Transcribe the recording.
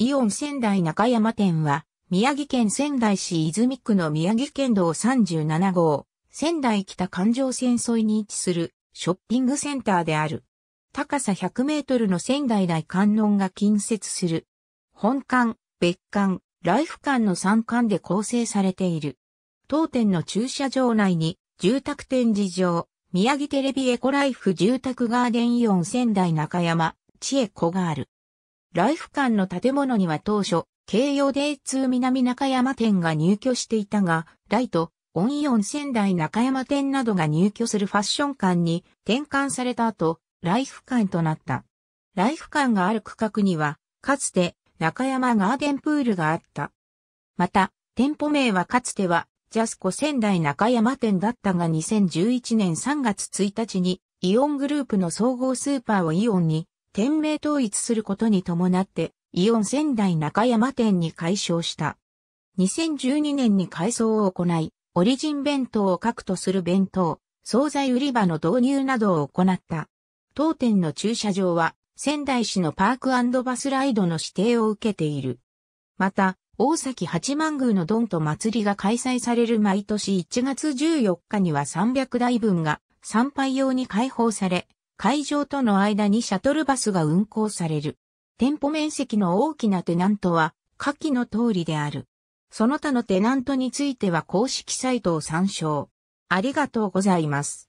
イオン仙台中山店は、宮城県仙台市泉区の宮城県道37号、仙台北環状線沿いに位置するショッピングセンターである。高さ100メートルの仙台大観音が近接する。本館、別館、ライフ館の3館で構成されている。当店の駐車場内に、住宅展示場、宮城テレビエコライフ住宅ガーデンイオン仙台中山、知恵子がある。ライフ館の建物には当初、京葉デイ通南中山店が入居していたが、ライト、オンイオン仙台中山店などが入居するファッション館に転換された後、ライフ館となった。ライフ館がある区画には、かつて中山ガーデンプールがあった。また、店舗名はかつては、ジャスコ仙台中山店だったが2011年3月1日に、イオングループの総合スーパーをイオンに店名統一することに伴って、イオン仙台中山店に改称した。2012年に改装を行い、オリジン弁当を核とする弁当、惣菜売り場の導入などを行った。当店の駐車場は、仙台市のパークバスライドの指定を受けている。また、大崎八幡宮のドンと祭りが開催される毎年1月14日には300台分が参拝用に開放され、会場との間にシャトルバスが運行される。店舗面積の大きなテナントは、下記の通りである。その他のテナントについては公式サイトを参照。ありがとうございます。